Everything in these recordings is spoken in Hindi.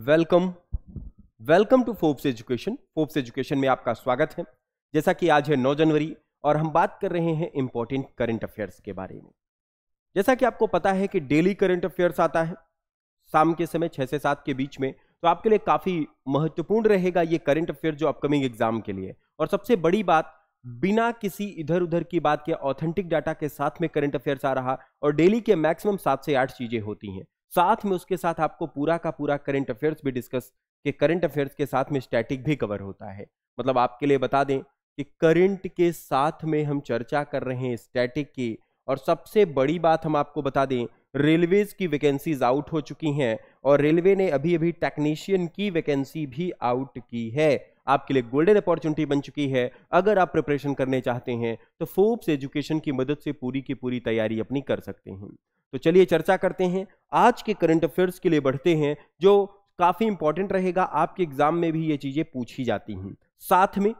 Welcome welcome to Forbes education Forbes education में आपका स्वागत है जैसा कि आज है 9 जनवरी और हम बात कर रहे हैं इंपॉर्टेंट करंट अफेयर्स के बारे में जैसा कि आपको पता है कि डेली करंट अफेयर्स आता है शाम के समय 6 से सात के बीच में तो आपके लिए काफ़ी महत्वपूर्ण रहेगा ये करंट अफेयर जो अपकमिंग एग्जाम के लिए और सबसे बड़ी बात बिना किसी इधर उधर की बात के ऑथेंटिक डाटा के साथ में करंट अफेयर्स आ रहा और डेली के मैक्सिमम सात से आठ चीज़ें होती हैं साथ में उसके साथ आपको पूरा का पूरा करंट अफेयर्स भी डिस्कस के करंट अफेयर्स के साथ में स्टैटिक भी कवर होता है मतलब आपके लिए बता दें कि करंट के साथ में हम चर्चा कर रहे हैं स्टैटिक की और सबसे बड़ी बात हम आपको बता दें रेलवेज की वैकेंसीज आउट हो चुकी हैं और रेलवे ने अभी अभी टेक्नीशियन की वैकेंसी भी आउट की है आपके लिए गोल्डन अपॉर्चुनिटी बन चुकी है अगर आप प्रिपरेशन करने चाहते हैं तो फोर्ब्स एजुकेशन की मदद से पूरी की पूरी तैयारी अपनी कर सकते हैं तो चलिए चर्चा करते हैं आज के करंट अफेयर्स के लिए बढ़ते हैं जो काफ़ी इंपॉर्टेंट रहेगा आपके एग्जाम में भी ये चीज़ें पूछी जाती हैं साथ में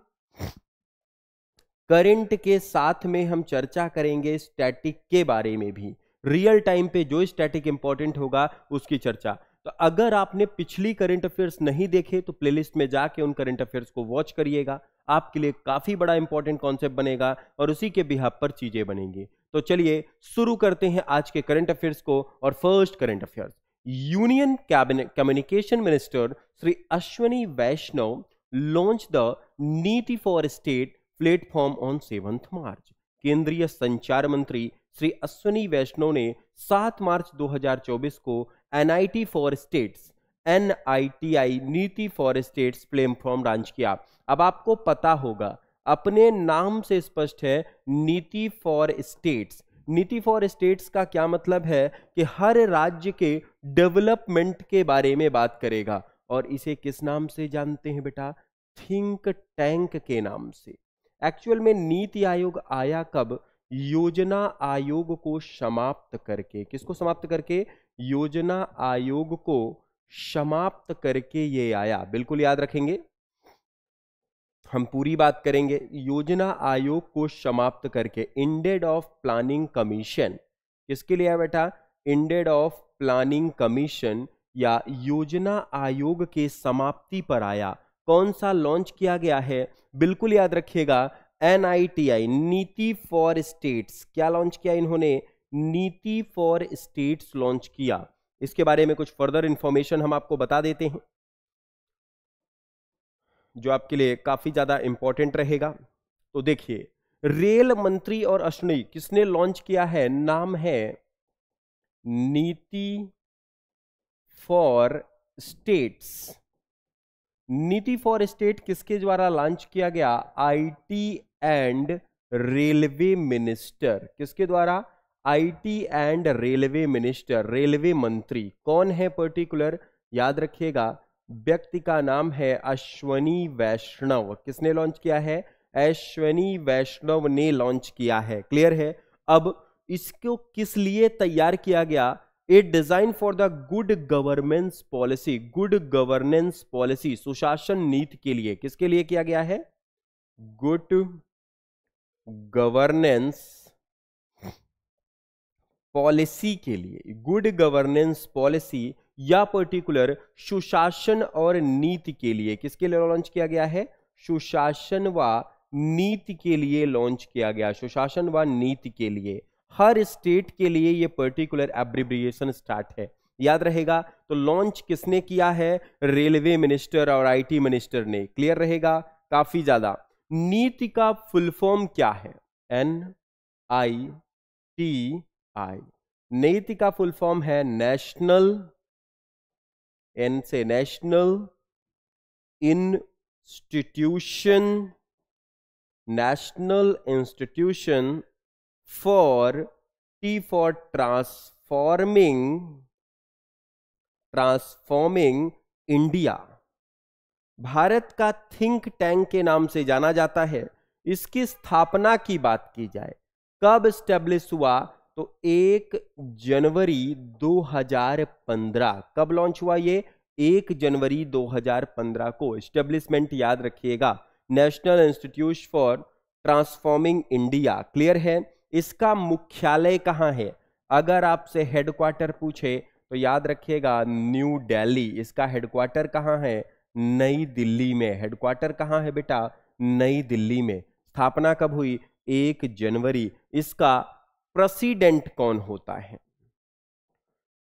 करंट के साथ में हम चर्चा करेंगे स्टैटिक के बारे में भी रियल टाइम पे जो स्टैटिक इंपॉर्टेंट होगा उसकी चर्चा तो अगर आपने पिछली करंट अफेयर्स नहीं देखे तो प्लेलिस्ट में जाके उन करंट अफेयर्स को वॉच करिएगा आपके लिए काफ़ी बड़ा इंपॉर्टेंट कॉन्सेप्ट बनेगा और उसी के बिहार पर चीज़ें बनेंगी तो चलिए शुरू करते हैं आज के करंट अफेयर्स को और first current affairs union cabinet communication minister Shri Ashwani Vaishnav launch the NITI for state platform on seventh March केंद्रीय संचार मंत्री श्री अश्वनी वैष्णव ने 7 मार्च 2024 को NIT for states NITI NITI for states platform launch किया अब आपको पता होगा अपने नाम से स्पष्ट है NITI for states NITI for states का क्या मतलब है कि हर राज्य के डेवलपमेंट के बारे में बात करेगा और इसे किस नाम से जानते हैं बेटा थिंक टैंक के नाम से एक्चुअल में नीति आयोग आया कब योजना आयोग को समाप्त करके किसको समाप्त करके योजना आयोग को समाप्त करके ये आया बिल्कुल याद रखेंगे हम पूरी बात करेंगे योजना आयोग को समाप्त करके इंडेड ऑफ प्लानिंग कमीशन किसके लिए बेटा इंडेड ऑफ प्लानिंग कमीशन या योजना आयोग के समाप्ति पर आया कौन सा लॉन्च किया गया है बिल्कुल याद रखिएगा एनआईटीआई नीति फॉर स्टेट्स क्या लॉन्च किया इन्होंने नीति फॉर स्टेट्स लॉन्च किया इसके बारे में कुछ फर्दर इंफॉर्मेशन हम आपको बता देते हैं जो आपके लिए काफ़ी ज़्यादा इंपॉर्टेंट रहेगा तो देखिए रेल मंत्री और अश्विनी किसने लॉन्च किया है नाम है NITI for states NITI for state किसके द्वारा लॉन्च किया गया आईटी एंड रेलवे मिनिस्टर किसके द्वारा IT and railway minister railway मंत्री कौन है पर्टिकुलर याद रखिएगा व्यक्ति का नाम है अश्वनी वैष्णव किसने लॉन्च किया है अश्वनी वैष्णव ने लॉन्च किया है क्लियर है अब इसको किस लिए तैयार किया गया a design for the good governance policy good governance policy सुशासन नीति के लिए किसके लिए किया गया है गुड गवर्नेंस पॉलिसी के लिए गुड गवर्नेंस पॉलिसी या पर्टिकुलर सुशासन और नीति के लिए किसके लिए लॉन्च किया गया है सुशासन व नीति के लिए लॉन्च किया गया सुशासन व नीति के लिए हर स्टेट के लिए ये पर्टिकुलर एब्रिब्रिएशन स्टार्ट है याद रहेगा तो लॉन्च किसने किया है रेलवे मिनिस्टर और आईटी मिनिस्टर ने क्लियर रहेगा काफी ज्यादा नीति का फुल फॉर्म क्या है N I T I NITI का फुल फॉर्म है नेशनल एन से national institution national institution for T for transforming transforming India Bharat का थिंक टैंक के नाम से जाना जाता है इसकी स्थापना की बात की जाए कब स्टेब्लिश हुआ तो एक जनवरी 2015 कब लॉन्च हुआ ये एक जनवरी 2015 को एस्टेब्लिशमेंट याद रखिएगा national institute for transforming India clear है इसका मुख्यालय कहाँ है अगर आपसे हेडक्वार्टर पूछे तो याद रखिएगा न्यू दिल्ली इसका हेडक्वार्टर कहाँ है नई दिल्ली में हेडक्वार्टर कहाँ है बेटा नई दिल्ली में स्थापना कब हुई एक जनवरी इसका प्रेसिडेंट कौन होता है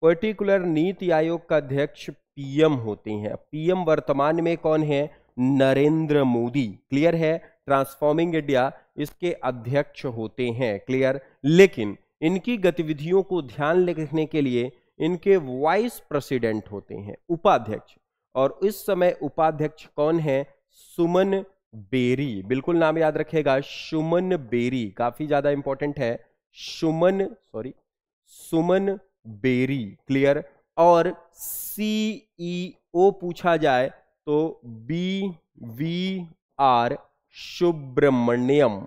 पर्टिकुलर नीति आयोग का अध्यक्ष पीएम होते हैं पीएम वर्तमान में कौन है नरेंद्र मोदी क्लियर है ट्रांसफॉर्मिंग इंडिया इसके अध्यक्ष होते हैं क्लियर लेकिन इनकी गतिविधियों को ध्यान रखने के लिए इनके वाइस प्रेसिडेंट होते हैं उपाध्यक्ष और इस समय उपाध्यक्ष कौन है सुमन बेरी बिल्कुल नाम याद रखेगा सुमन बेरी काफी ज्यादा इंपॉर्टेंट है सुमन सॉरी सुमन बेरी क्लियर और सीईओ e पूछा जाए तो बी वी आर सुब्रमण्यम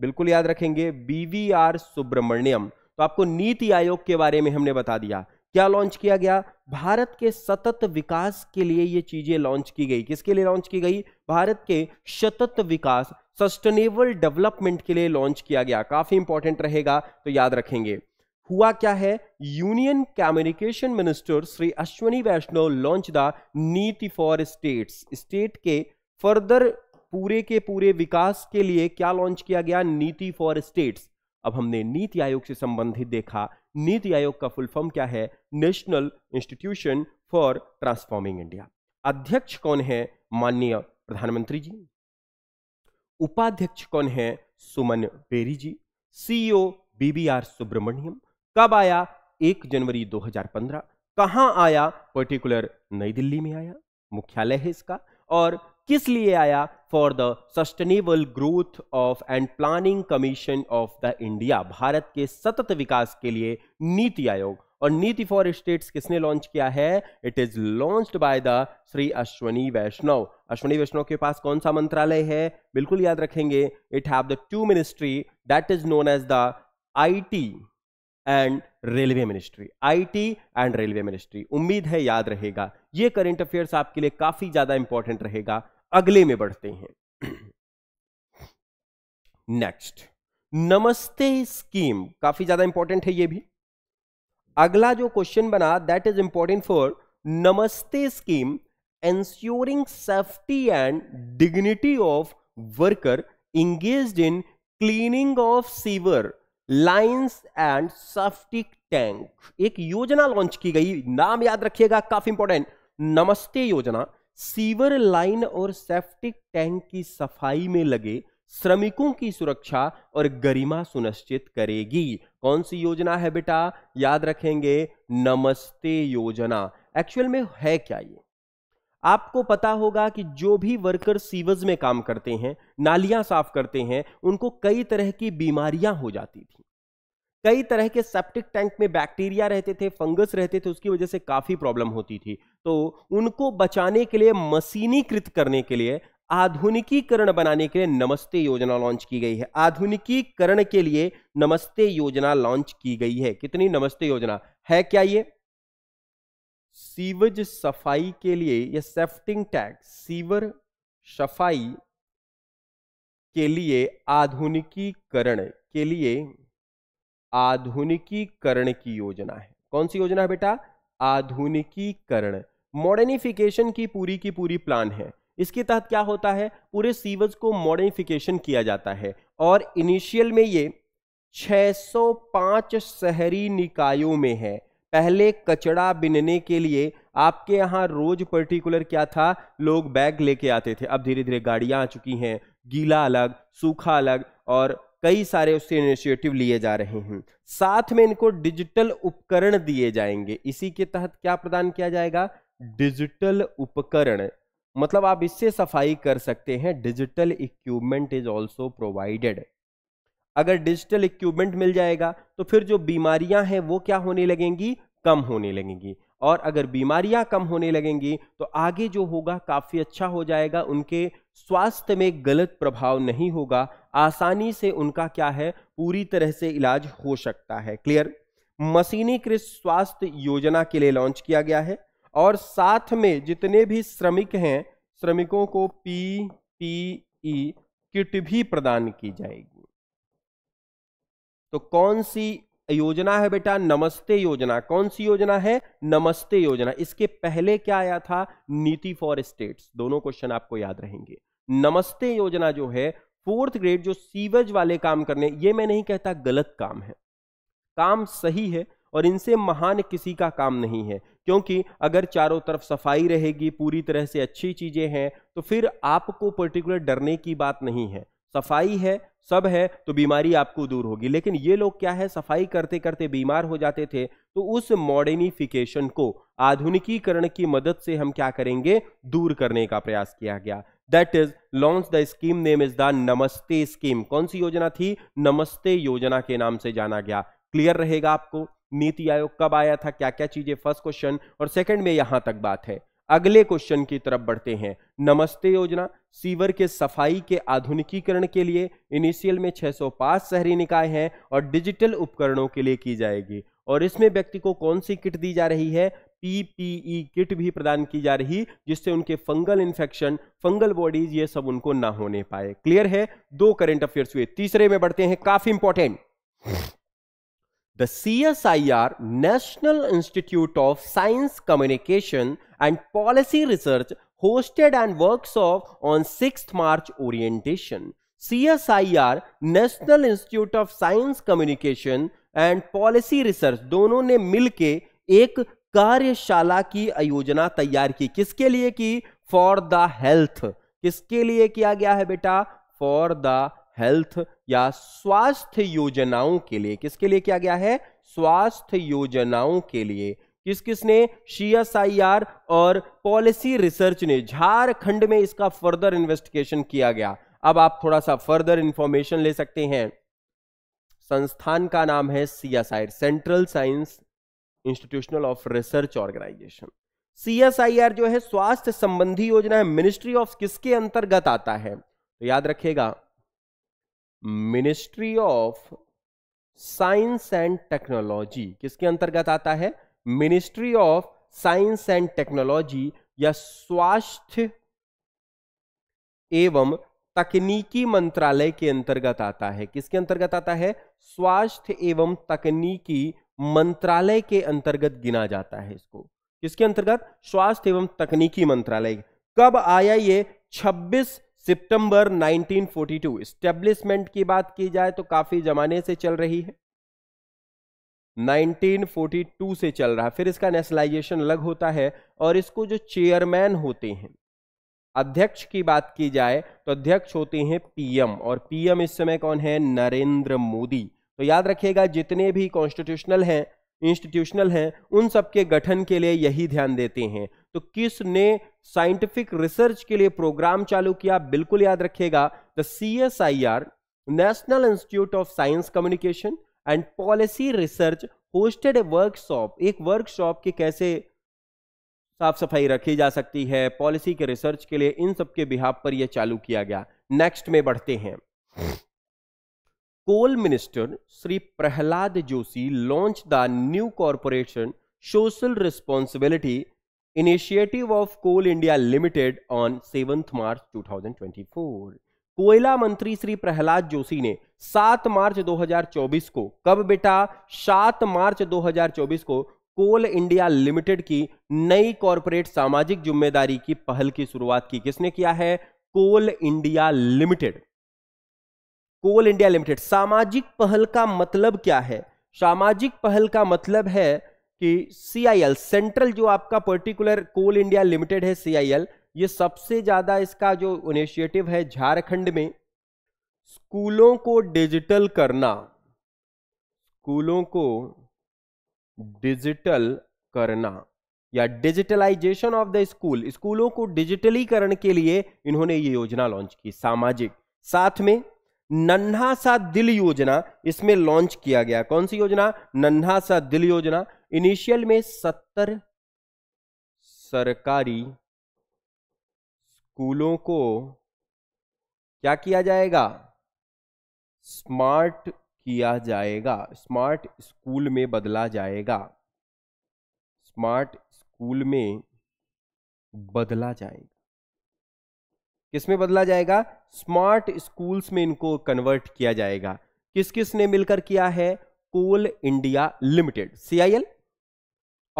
बिल्कुल याद रखेंगे बी वी आर सुब्रमण्यम तो आपको नीति आयोग के बारे में हमने बता दिया क्या लॉन्च किया गया भारत के सतत विकास के लिए ये चीजें लॉन्च की गई किसके लिए लॉन्च की गई भारत के सतत विकास सस्टेनेबल डेवलपमेंट के लिए लॉन्च किया गया काफी इंपॉर्टेंट रहेगा तो याद रखेंगे हुआ क्या है union communication minister Shri Ashwini Vaishnav launch the NITI for states state के फर्दर पूरे के पूरे विकास के लिए क्या लॉन्च किया गया नीति फॉर स्टेट्स अब हमने नीति आयोग से संबंधित देखा नीति आयोग का फुल फॉर्म क्या है national institution for transforming India अध्यक्ष कौन है माननीय प्रधानमंत्री जी उपाध्यक्ष कौन है Suman Beri ji CEO BBR e Subrahmanyam कब आया एक जनवरी 2015 कहां आया पर्टिकुलर नई दिल्ली में आया मुख्यालय है इसका और किस लिए आया for the sustainable growth of and planning commission of the India Bharat के सतत विकास के लिए नीति आयोग और नीति फॉर स्टेट्स किसने लॉन्च किया है it is launch by the Shri Ashwani Vaishnav Ashwani Vaishnav के पास कौन सा मंत्रालय है बिल्कुल याद रखेंगे it have the two ministry that is known as the IT and railway ministry IT and railway ministry उम्मीद है याद रहेगा ये करेंट अफेयर्स आपके लिए काफी ज्यादा इंपॉर्टेंट रहेगा अगले में बढ़ते हैं नेक्स्ट नमस्ते स्कीम काफी ज्यादा इंपॉर्टेंट है ये भी अगला जो क्वेश्चन बना that is important for Namaste scheme ensuring safety and dignity of worker engage in cleaning of sewer lines and septic tank एक योजना लॉन्च की गई नाम याद रखिएगा काफी इंपॉर्टेंट नमस्ते योजना सीवर लाइन और सेफ्टिक टैंक की सफाई में लगे श्रमिकों की सुरक्षा और गरिमा सुनिश्चित करेगी कौन सी योजना है बेटा याद रखेंगे नमस्ते योजना एक्चुअल में है क्या ये आपको पता होगा कि जो भी वर्कर सीवज में काम करते हैं नालियां साफ करते हैं उनको कई तरह की बीमारियां हो जाती थी कई तरह के सेप्टिक टैंक में बैक्टीरिया रहते थे फंगस रहते थे उसकी वजह से काफ़ी प्रॉब्लम होती थी तो उनको बचाने के लिए मशीनीकृत करने के लिए आधुनिकीकरण बनाने के लिए नमस्ते योजना लॉन्च की गई है आधुनिकीकरण के लिए नमस्ते योजना लॉन्च की गई है कितनी नमस्ते योजना है क्या ये सीवज सफाई के लिए या सेफ्टिंग टैग सीवर सफाई के लिए आधुनिकीकरण के लिए आधुनिकीकरण की योजना है कौन सी योजना है बेटा आधुनिकीकरण मॉडर्निफिकेशन की पूरी की पूरी प्लान है इसके तहत क्या होता है पूरे सीवज को मॉडिफिकेशन किया जाता है और इनिशियल में ये 605 शहरी निकायों में है पहले कचड़ा बिनने के लिए आपके यहाँ रोज पर्टिकुलर क्या था लोग बैग लेके आते थे अब धीरे धीरे गाड़ियाँ आ चुकी हैं गीला अलग सूखा अलग और कई सारे उससे इनिशिएटिव लिए जा रहे हैं साथ में इनको डिजिटल उपकरण दिए जाएंगे इसी के तहत क्या प्रदान किया जाएगा डिजिटल उपकरण मतलब आप इससे सफाई कर सकते हैं digital equipment is also provided अगर डिजिटल इक्विपमेंट मिल जाएगा तो फिर जो बीमारियां हैं वो क्या होने लगेंगी कम होने लगेंगी और अगर बीमारियां कम होने लगेंगी तो आगे जो होगा काफ़ी अच्छा हो जाएगा उनके स्वास्थ्य में गलत प्रभाव नहीं होगा आसानी से उनका क्या है पूरी तरह से इलाज हो सकता है क्लियर मशीनीकृत स्वास्थ्य योजना के लिए लॉन्च किया गया है और साथ में जितने भी श्रमिक हैं श्रमिकों को पी पी ई किट भी प्रदान की जाएगी तो कौन सी योजना है बेटा नमस्ते योजना कौन सी योजना है नमस्ते योजना इसके पहले क्या आया था नीति फॉर स्टेट्स दोनों क्वेश्चन आपको याद रहेंगे नमस्ते योजना जो है फोर्थ ग्रेड जो सीवेज वाले काम करने ये मैं नहीं कहता गलत काम है काम सही है और इनसे महान किसी का काम नहीं है क्योंकि अगर चारों तरफ सफाई रहेगी पूरी तरह से अच्छी चीज़ें हैं तो फिर आपको पर्टिकुलर डरने की बात नहीं है सफाई है सब है तो बीमारी आपको दूर होगी लेकिन ये लोग क्या है सफाई करते करते बीमार हो जाते थे तो उस मॉडर्निफिकेशन को आधुनिकीकरण की मदद से हम क्या करेंगे दूर करने का प्रयास किया गया that is launch the scheme name is the Namaste scheme कौन सी योजना थी नमस्ते योजना के नाम से जाना गया क्लियर रहेगा आपको नीति आयोग कब आया था क्या क्या चीजें फर्स्ट क्वेश्चन और सेकंड में यहां तक बात है अगले क्वेश्चन की तरफ बढ़ते हैं नमस्ते योजना सीवर के सफाई के आधुनिकीकरण के लिए इनिशियल में 605 शहरी निकाय हैं और डिजिटल उपकरणों के लिए की जाएगी और इसमें व्यक्ति को कौन सी किट दी जा रही है पीपीई किट भी प्रदान की जा रही जिससे उनके फंगल इन्फेक्शन फंगल बॉडीज ये सब उनको ना होने पाए क्लियर है दो करेंट अफेयर्स हुए तीसरे में बढ़ते हैं काफी important The CSIR National Institute of Science Communication and Policy Research hosted and works workshop on 6th March orientation. CSIR National Institute of Science Communication and Policy Research दोनों ने मिलके एक कार्यशाला की आयोजना तैयार की किसके लिए की फॉर द हेल्थ किसके लिए किया गया है बेटा फॉर द हेल्थ या स्वास्थ्य योजनाओं के लिए किसके लिए किया गया है स्वास्थ्य योजनाओं के लिए किस किसने सीएसआईआर और पॉलिसी रिसर्च ने झारखंड में इसका फर्दर इन्वेस्टिगेशन किया गया अब आप थोड़ा सा फर्दर इंफॉर्मेशन ले सकते हैं संस्थान का नाम है CSIR central science institutional of research organisation CSIR जो है स्वास्थ्य संबंधी योजना है मिनिस्ट्री ऑफ किसके अंतर्गत आता है तो याद रखिएगा ministry of science and technology किसके अंतर्गत आता है ministry of science and technology या स्वास्थ्य एवं तकनीकी मंत्रालय के अंतर्गत आता है किसके अंतर्गत आता है स्वास्थ्य एवं तकनीकी मंत्रालय के अंतर्गत गिना जाता है इसको किसके अंतर्गत स्वास्थ्य एवं तकनीकी मंत्रालय कब आया ये सितंबर 1942 स्टेब्लिशमेंट की बात की जाए तो काफी जमाने से चल रही है 1942 से चल रहा है फिर इसका नेशनलाइजेशन अलग होता है और इसको जो चेयरमैन होते हैं अध्यक्ष की बात की जाए तो अध्यक्ष होते हैं पीएम और पीएम इस समय कौन है नरेंद्र मोदी तो याद रखिएगा जितने भी कॉन्स्टिट्यूशनल हैं इंस्टीट्यूशनल हैं उन सब के गठन के लिए यही ध्यान देते हैं तो किसने साइंटिफिक रिसर्च के लिए प्रोग्राम चालू किया बिल्कुल याद रखिएगा the C S I R national institute of science communication and policy research hosted a workshop एक वर्कशॉप की कैसे साफ सफाई रखी जा सकती है पॉलिसी के रिसर्च के लिए इन सब के बिहाब पर यह चालू किया गया नेक्स्ट में बढ़ते हैं coal minister Shri Prahlad Joshi launch the new corporation social responsibility initiative of coal India limited on seventh March 2024 कोयला मंत्री श्री प्रहलाद जोशी ने 7 मार्च 2024 को कब बेटा 7 मार्च 2024 को कोल इंडिया लिमिटेड की नई कॉरपोरेट सामाजिक जिम्मेदारी की पहल की शुरुआत की किसने किया है coal India limited coal India limited सामाजिक पहल का मतलब क्या है सामाजिक पहल का मतलब है कि सीआईएल सेंट्रल जो आपका पर्टिकुलर कोल इंडिया लिमिटेड है सीआईएल ये सबसे ज़्यादा इसका जो इनिशिएटिव है झारखंड में स्कूलों को डिजिटल करना स्कूलों को डिजिटल करना या डिजिटलाइजेशन ऑफ द स्कूल स्कूलों को डिजिटलीकरण के लिए इन्होंने ये योजना लॉन्च की सामाजिक साथ में नन्हा सा दिल योजना इसमें लॉन्च किया गया कौन सी योजना नन्हा सा दिल योजना इनिशियल में सत्तर सरकारी स्कूलों को क्या किया जाएगा स्मार्ट किया जाएगा स्मार्ट स्कूल में बदला जाएगा स्मार्ट स्कूल में बदला जाएगा किस में बदला जाएगा स्मार्ट स्कूल्स में इनको कन्वर्ट किया जाएगा किस किस ने मिलकर किया है कोल इंडिया लिमिटेड सीआईएल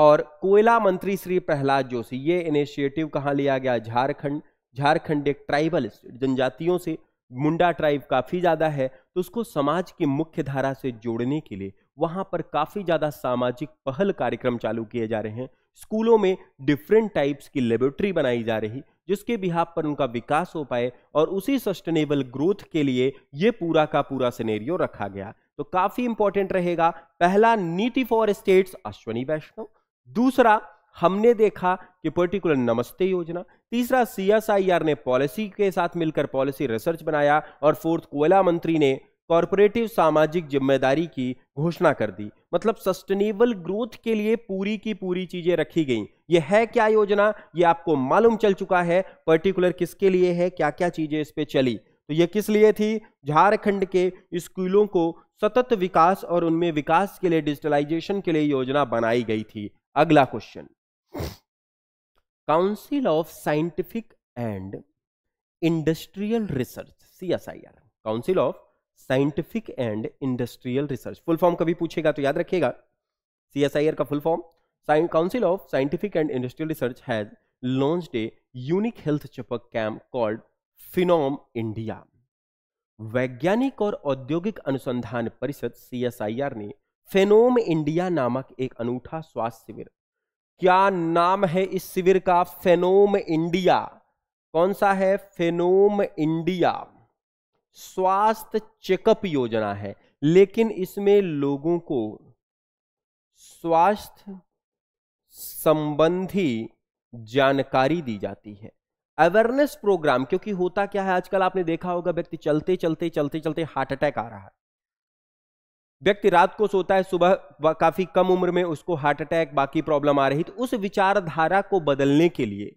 और कोयला मंत्री श्री प्रहलाद जोशी ये इनिशिएटिव कहाँ लिया गया झारखंड झारखंड एक ट्राइबल जनजातियों से मुंडा ट्राइब काफ़ी ज़्यादा है तो उसको समाज की मुख्य धारा से जोड़ने के लिए वहां पर काफ़ी ज़्यादा सामाजिक पहल कार्यक्रम चालू किए जा रहे हैं स्कूलों में डिफरेंट टाइप्स की लेबोरेटरी बनाई जा रही जिसके बिहाब पर उनका विकास हो पाए और उसी सस्टेनेबल ग्रोथ के लिए ये पूरा का पूरा सिनेरियो रखा गया तो काफी इंपॉर्टेंट रहेगा पहला नीति फॉर स्टेट्स अश्वनी वैष्णव दूसरा हमने देखा कि पर्टिकुलर नमस्ते योजना तीसरा सीएसआईआर ने पॉलिसी के साथ मिलकर पॉलिसी रिसर्च बनाया और फोर्थ कोयला मंत्री ने कॉरपोरेटिव सामाजिक जिम्मेदारी की घोषणा कर दी मतलब सस्टेनेबल ग्रोथ के लिए पूरी की पूरी चीजें रखी गई यह है क्या योजना ये आपको मालूम चल चुका है पर्टिकुलर किसके लिए है क्या क्या चीजें इस पर चली तो यह किस लिए थी झारखंड के स्कूलों को सतत विकास और उनमें विकास के लिए डिजिटलाइजेशन के लिए योजना बनाई गई थी अगला question council of scientific and industrial research C council of scientific and industrial research full form कभी पूछेगा तो याद रखिएगा सी एस आई आर का full form council of scientific and industrial research has launch a unique health चपक कैंप कॉल्ड फिनोम इंडिया वैज्ञानिक और औद्योगिक अनुसंधान परिषद सीएसआईआर ने फेनोम इंडिया नामक एक अनूठा स्वास्थ्य शिविर क्या नाम है इस शिविर का फेनोम इंडिया कौन सा है फेनोम इंडिया स्वास्थ्य चेकअप योजना है लेकिन इसमें लोगों को स्वास्थ्य संबंधी जानकारी दी जाती है अवेयरनेस प्रोग्राम क्योंकि होता क्या है आजकल आपने देखा होगा व्यक्ति चलते चलते चलते चलते हार्ट अटैक आ रहा है व्यक्ति रात को सोता है सुबह काफी कम उम्र में उसको हार्ट अटैक बाकी प्रॉब्लम आ रही तो उस विचारधारा को बदलने के लिए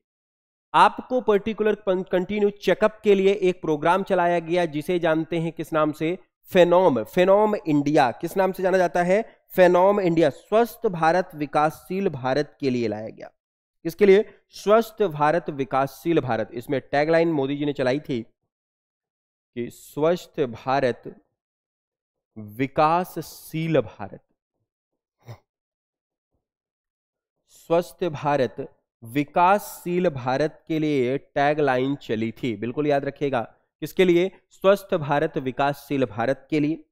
आपको पर्टिकुलर कंटिन्यू चेकअप के लिए एक प्रोग्राम चलाया गया जिसे जानते हैं किस नाम से फेनोम फेनोम इंडिया किस नाम से जाना जाता है फेनोम इंडिया स्वस्थ भारत विकासशील भारत के लिए लाया गया किसके लिए स्वस्थ भारत विकासशील भारत इसमें टैगलाइन मोदी जी ने चलाई थी कि स्वस्थ भारत विकासशील भारत स्वस्थ भारत विकासशील भारत के लिए टैग लाइन चली थी बिल्कुल याद रखिएगा किसके लिए स्वस्थ भारत विकासशील भारत के लिए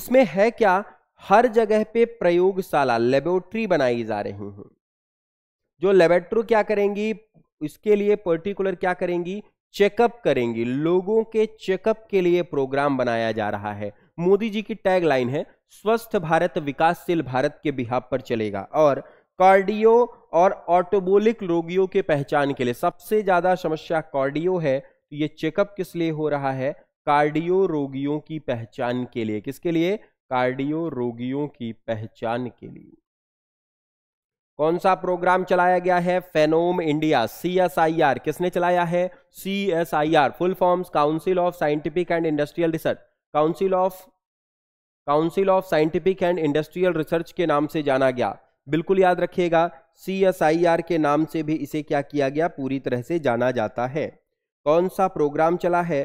इसमें है क्या हर जगह पे प्रयोगशाला लेबोरेटरी बनाई जा रही हैं जो लेबोरेटरी क्या करेंगी इसके लिए पर्टिकुलर क्या करेंगी चेकअप करेंगी लोगों के चेकअप के लिए प्रोग्राम बनाया जा रहा है मोदी जी की टैगलाइन है स्वस्थ भारत विकासशील भारत के बिहाब पर चलेगा और कार्डियो और ऑटोबोलिक रोगियों के पहचान के लिए सबसे ज्यादा समस्या कार्डियो है तो ये चेकअप किस लिए हो रहा है कार्डियो रोगियों की पहचान के लिए किसके लिए कार्डियो रोगियों की पहचान के लिए कौन सा प्रोग्राम चलाया गया है फेनोम इंडिया सीएसआईआर किसने चलाया है CSIR full forms council of scientific and industrial research council of council of scientific and industrial research के नाम से जाना गया बिल्कुल याद रखिएगा सी एस आई आर के नाम से भी इसे क्या किया गया पूरी तरह से जाना जाता है कौन सा प्रोग्राम चला है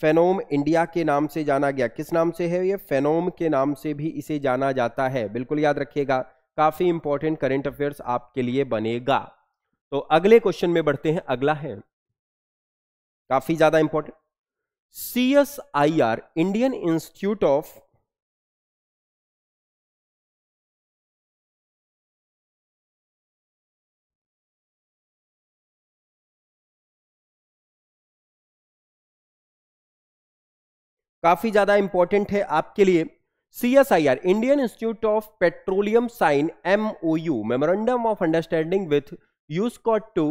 फेनोम इंडिया के नाम से जाना गया किस नाम से है ये फेनोम के नाम से भी इसे जाना जाता है बिल्कुल याद रखिएगा काफी इंपॉर्टेंट करंट अफेयर्स आपके लिए बनेगा तो अगले क्वेश्चन में बढ़ते हैं अगला है काफी ज्यादा important C S I R Indian institute of काफ़ी ज़्यादा इंपॉर्टेंट है आपके लिए CSIR R Indian institute of petroleum sign M O U memorandum of understanding with cot to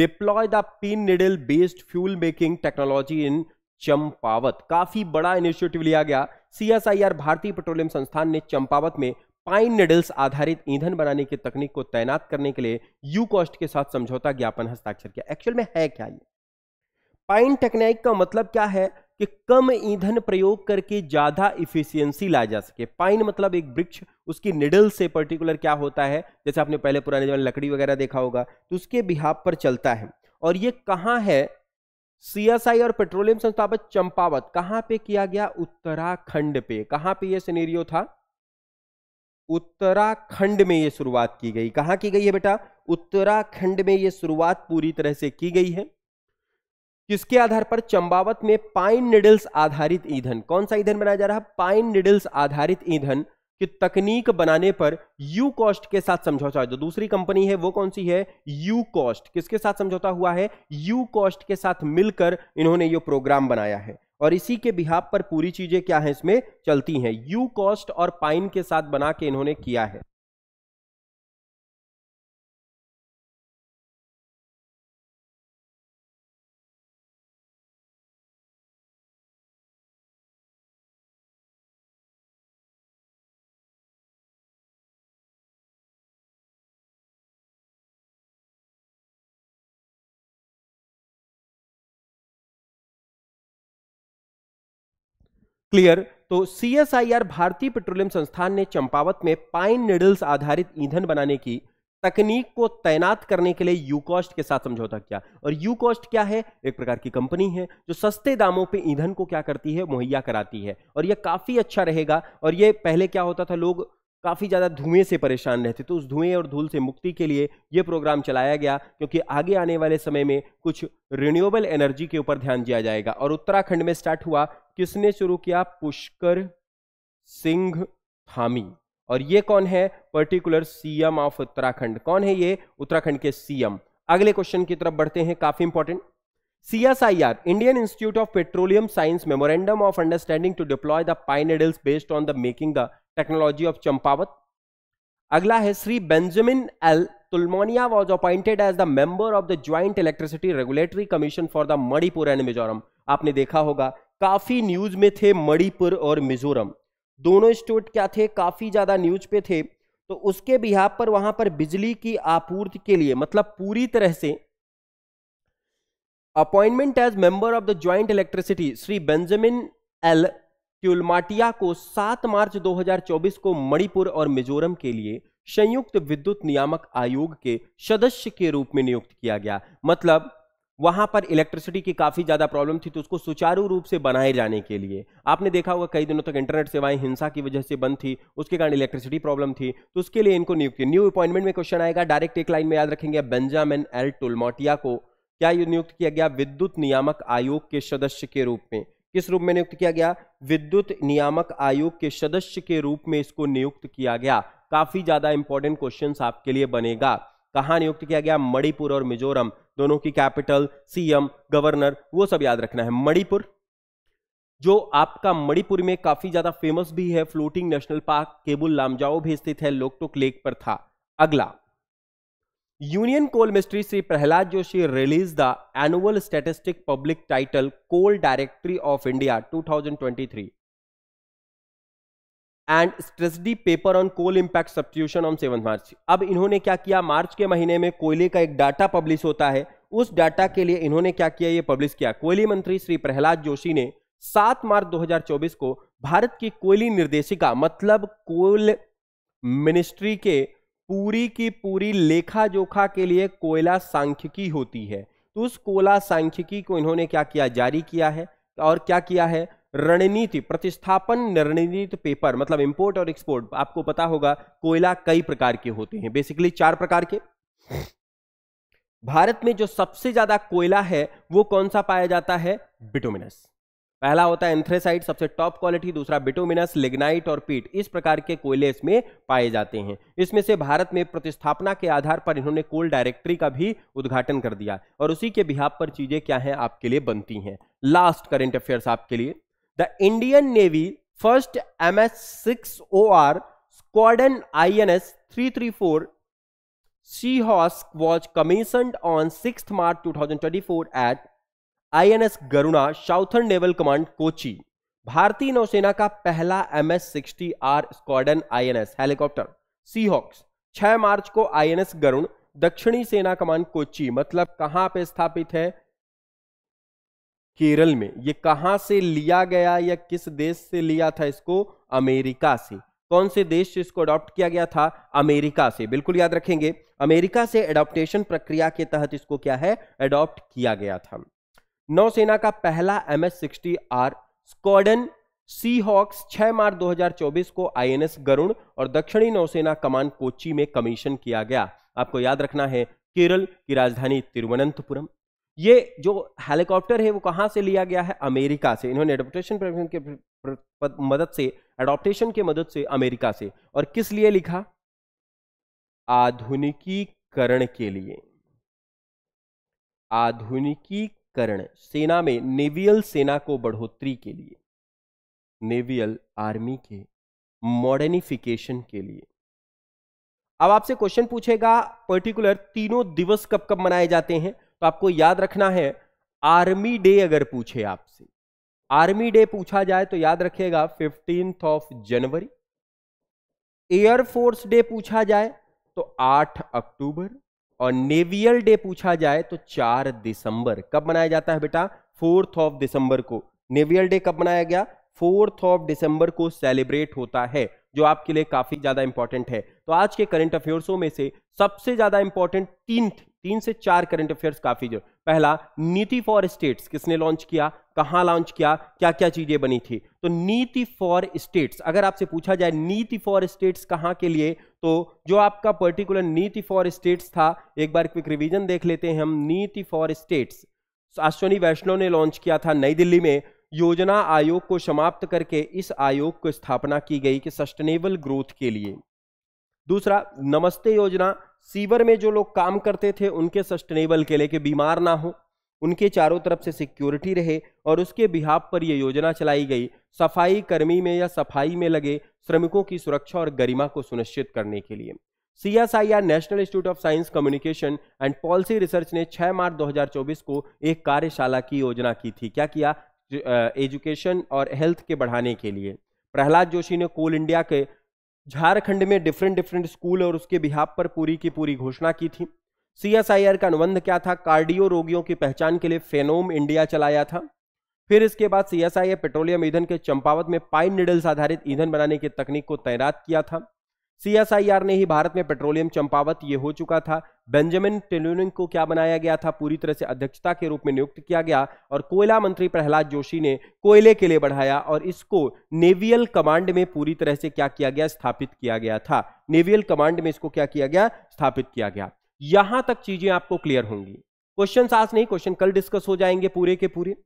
deploy the pin needle based fuel making technology in Champawat काफी बड़ा इनिशिएटिव लिया गया सीएसआईआर भारतीय पेट्रोलियम संस्थान ने चंपावत में पाइन निडल्स आधारित ईंधन बनाने की तकनीक को तैनात करने के लिए यू कॉस्ट के साथ समझौता ज्ञापन हस्ताक्षर किया एक्चुअल में है क्या ये पाइन टेक्निक का मतलब क्या है कि कम ईंधन प्रयोग करके ज्यादा इफिशियंसी ला जा सके पाइन मतलब एक वृक्ष उसकी निडल से पर्टिकुलर क्या होता है जैसे आपने पहले पुराने जमाने लकड़ी वगैरह देखा होगा तो उसके बिहाब पर चलता है और ये कहाँ है सीएसआई और पेट्रोलियम संस्थापक चंपावत कहां पे किया गया उत्तराखंड पे कहां पे ये सिनेरियो था उत्तराखंड में ये शुरुआत की गई कहां की गई है बेटा उत्तराखंड में ये शुरुआत पूरी तरह से की गई है किसके आधार पर चंबावत में पाइन निडल्स आधारित ईंधन कौन सा ईंधन बनाया जा रहा है पाइन निडल्स आधारित ईंधन की तकनीक बनाने पर यू कॉस्ट के साथ समझौता जो दूसरी कंपनी है वो कौन सी है यू कॉस्ट किसके साथ समझौता हुआ है यू कॉस्ट के साथ मिलकर इन्होंने ये प्रोग्राम बनाया है और इसी के बिहाब पर पूरी चीजें क्या है इसमें चलती हैं यू कॉस्ट और पाइन के साथ बना के इन्होंने किया है क्लियर तो सीएसआईआर भारतीय पेट्रोलियम संस्थान ने चंपावत में पाइन निडल्स आधारित ईंधन बनाने की तकनीक को तैनात करने के लिए यूकॉस्ट के साथ समझौता किया और यू कॉस्ट क्या है एक प्रकार की कंपनी है जो सस्ते दामों पे ईंधन को क्या करती है मुहैया कराती है और यह काफी अच्छा रहेगा और यह पहले क्या होता था लोग काफ़ी ज़्यादा धुएं से परेशान रहते तो उस धुएं और धूल से मुक्ति के लिए ये प्रोग्राम चलाया गया क्योंकि आगे आने वाले समय में कुछ रिन्यूएबल एनर्जी के ऊपर ध्यान दिया जाएगा और उत्तराखंड में स्टार्ट हुआ किसने शुरू किया पुष्कर सिंह थामी और ये कौन है पर्टिकुलर सीएम ऑफ उत्तराखंड कौन है ये उत्तराखंड के सीएम अगले क्वेश्चन की तरफ बढ़ते हैं काफी important CSIR Indian institute of petroleum science memorandum of understanding to deploy the pine needles based on the making the technology of Champawat अगला है श्री बेंजामिन एल तुलमोनिया was appointed as the member of the joint electricity regulatory commission for the Manipur and Mizoram आपने देखा होगा काफी न्यूज में थे मणिपुर और मिजोरम दोनों स्टेट क्या थे काफी ज्यादा न्यूज पे थे तो उसके बिहार पर वहां पर बिजली की आपूर्ति के लिए मतलब पूरी तरह से appointment as member of the joint electricity Shri Benjamin L कि उलमाटिया को 7 मार्च 2024 को मणिपुर और मिजोरम के लिए संयुक्त विद्युत नियामक आयोग के सदस्य के रूप में नियुक्त किया गया मतलब वहां पर इलेक्ट्रिसिटी की काफी ज्यादा प्रॉब्लम थी तो उसको सुचारू रूप से बनाए जाने के लिए आपने देखा होगा कई दिनों तक इंटरनेट सेवाएं हिंसा की वजह से बंद थी उसके कारण इलेक्ट्रिसिटी प्रॉब्लम थी तो उसके लिए इनको नियुक्त न्यू अपॉइंटमेंट में क्वेश्चन आएगा डायरेक्ट एक लाइन में याद रखेंगे बेंजामिन एल टोलमोटिया को क्या नियुक्त किया गया विद्युत नियामक आयोग के सदस्य के रूप में किस रूप में नियुक्त किया गया विद्युत नियामक आयोग के सदस्य के रूप में इसको नियुक्त किया गया काफी ज्यादा इंपॉर्टेंट क्वेश्चन आपके लिए बनेगा कहा नियुक्त किया गया मणिपुर और मिजोरम दोनों की कैपिटल सीएम गवर्नर वो सब याद रखना है मणिपुर जो आपका मणिपुर में काफी ज्यादा फेमस भी है floating national park Keibul Lamjao भी स्थित है लोकटोक लेक पर था अगला union coal Ministry Shri Prahlad Joshi release the annual statistic public title coal directory of India 2023 and स्ट्रेसडी paper on coal impact substitution on seven March अब इन्होंने क्या किया मार्च के महीने में कोयले का एक डाटा पब्लिश होता है उस डाटा के लिए इन्होंने क्या किया ये पब्लिश किया कोयले मंत्री श्री प्रहलाद जोशी ने 7 मार्च 2024 को भारत की कोयली निर्देशिका मतलब कोल मिनिस्ट्री के पूरी की पूरी लेखा जोखा के लिए कोयला सांख्यिकी होती है तो उस कोयला सांख्यिकी को इन्होंने क्या किया जारी किया है और क्या किया है रणनीति प्रतिस्थापन रणनीति पेपर मतलब इंपोर्ट और एक्सपोर्ट आपको पता होगा कोयला कई प्रकार के होते हैं बेसिकली चार प्रकार के भारत में जो सबसे ज्यादा कोयला है वो कौन सा पाया जाता है बिटोमिनस पहला होता है एंथ्रेसाइट सबसे टॉप क्वालिटी दूसरा बिटोमिनस लिग्नाइट और पीट इस प्रकार के कोयले इसमें पाए जाते हैं इसमें से भारत में प्रतिस्थापना के आधार पर इन्होंने कोल डायरेक्टरी का भी उद्घाटन कर दिया और उसी के बिहार पर चीजें क्या हैं आपके लिए बनती हैं लास्ट करेंट अफेयर्स आपके लिए the Indian Navy first M S six O R squadron I N S three three four sea हॉस्क was commission on six March two thousand twenty four at INS Garuda southern naval command Kochi भारतीय नौसेना का पहला M S sixty R squadron INS helicopter seahawks 6 March को आईएनएस गरुण दक्षिणी सेना कमांड कोची मतलब कहां पे स्थापित है केरल में ये कहां से लिया गया या किस देश से लिया था इसको अमेरिका से कौन से देश से इसको अडॉप्ट किया गया था अमेरिका से बिल्कुल याद रखेंगे अमेरिका से एडॉप्टेशन प्रक्रिया के तहत इसको क्या है अडॉप्ट किया गया था नौसेना का पहला M S sixty R squadron sea hawks छह मार्च 2024 को आईएनएस गरुण और दक्षिणी नौसेना कमान कोची में कमीशन किया गया आपको याद रखना है केरल की राजधानी तिरुवनंतपुरम ये जो हेलीकॉप्टर है वो कहां से लिया गया है अमेरिका से इन्होंने एडोप्टेशन के मदद से एडोप्टेशन के मदद से अमेरिका से और किस लिए लिखा आधुनिकीकरण के लिए आधुनिकी करण सेना में नेवियल सेना को बढ़ोतरी के लिए नेवियल आर्मी के मॉडर्निफिकेशन के लिए अब आपसे क्वेश्चन पूछेगा पर्टिकुलर तीनों दिवस कब कब मनाए जाते हैं तो आपको याद रखना है आर्मी डे अगर पूछे आपसे आर्मी डे पूछा जाए तो याद रखिएगा fifteen of January air force day पूछा जाए तो 8 अक्टूबर और नेवियल डे पूछा जाए तो चार दिसंबर कब मनाया जाता है बेटा फोर्थ ऑफ दिसंबर को नेवियल डे कब मनाया गया फोर्थ ऑफ दिसंबर को सेलिब्रेट होता है जो आपके लिए काफी ज्यादा इंपॉर्टेंट है तो आज के करंट अफेयर्सों में से सबसे ज्यादा इंपॉर्टेंट तीन तीन से चार करंट अफेयर्स काफी जरूर पहला नीति फॉर स्टेट्स किसने लॉन्च किया कहां लॉन्च किया क्या क्या चीजें बनी थी तो नीति फॉर स्टेट्स अगर आपसे पूछा जाए नीति फॉर स्टेट्स कहां के लिए तो जो आपका पर्टिकुलर नीति फॉर स्टेट्स था एक बार क्विक रिवीजन देख लेते हैं हम नीति फॉर स्टेट्स अश्वनी वैष्णव ने लॉन्च किया था नई दिल्ली में योजना आयोग को समाप्त करके इस आयोग को स्थापना की गई कि सस्टेनेबल ग्रोथ के लिए दूसरा नमस्ते योजना सीवर में जो लोग काम करते थे उनके सस्टेनेबल के लिए कि बीमार ना हो उनके चारों तरफ से सिक्योरिटी रहे और उसके बिहाब पर यह योजना चलाई गई सफाई कर्मी में या सफाई में लगे श्रमिकों की सुरक्षा और गरिमा को सुनिश्चित करने के लिए CSIR national institute of science communication and policy research ने 6 मार्च 2024 को एक कार्यशाला की योजना की थी क्या किया एजुकेशन और हेल्थ के बढ़ाने के लिए प्रहलाद जोशी ने कोल इंडिया के झारखंड में डिफरेंट डिफरेंट स्कूल और उसके बिहाब पर पूरी की पूरी घोषणा की थी सीएसआईआर का अनुबंध क्या था कार्डियो रोगियों की पहचान के लिए फेनोम इंडिया चलाया था फिर इसके बाद सीएसआईआर पेट्रोलियम ईंधन के चंपावत में पाइन निडल्स आधारित ईंधन बनाने की तकनीक को तैनात किया था सीएसआईआर ने ही भारत में पेट्रोलियम चंपावत ये हो चुका था बेंजामिन टेलोनिंग को क्या बनाया गया था पूरी तरह से अध्यक्षता के रूप में नियुक्त किया गया और कोयला मंत्री प्रहलाद जोशी ने कोयले के लिए बढ़ाया और इसको नेवियल कमांड में पूरी तरह से क्या किया गया स्थापित किया गया था नेवियल कमांड में इसको क्या किया गया स्थापित किया गया यहां तक चीजें आपको क्लियर होंगी क्वेश्चन आज नहीं क्वेश्चन कल डिस्कस हो जाएंगे पूरे के पूरे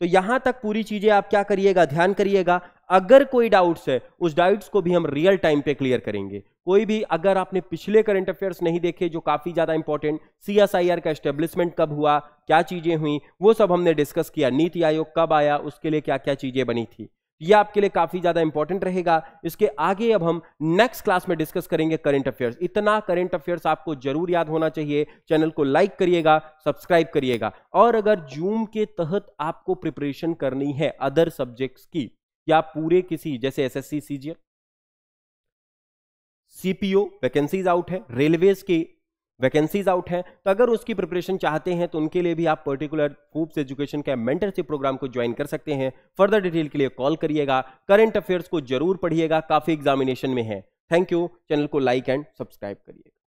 तो यहां तक पूरी चीजें आप क्या करिएगा ध्यान करिएगा अगर कोई डाउट्स है उस डाउट्स को भी हम रियल टाइम पे क्लियर करेंगे कोई भी अगर आपने पिछले करंट अफेयर्स नहीं देखे जो काफी ज्यादा इंपॉर्टेंट सीएसआईआर का एस्टेब्लिशमेंट कब हुआ क्या चीजें हुई वो सब हमने डिस्कस किया नीति आयोग कब आया उसके लिए क्या क्या चीजें बनी थी ये आपके लिए काफी ज्यादा इंपॉर्टेंट रहेगा इसके आगे अब हम नेक्स्ट क्लास में डिस्कस करेंगे करंट अफेयर्स इतना करंट अफेयर्स आपको जरूर याद होना चाहिए चैनल को लाइक करिएगा सब्सक्राइब करिएगा और अगर जूम के तहत आपको प्रिपरेशन करनी है अदर सब्जेक्ट्स की या पूरे किसी जैसे SSC CGL CPO vacancies out है रेलवेज की वैकेंसीज आउट है तो अगर उसकी प्रिपरेशन चाहते हैं तो उनके लिए भी आप पर्टिकुलर फूप्स एजुकेशन का मेंटरशिप प्रोग्राम को ज्वाइन कर सकते हैं फर्दर डिटेल के लिए कॉल करिएगा करंट अफेयर्स को जरूर पढ़िएगा काफी एग्जामिनेशन में है थैंक यू चैनल को लाइक एंड सब्सक्राइब करिएगा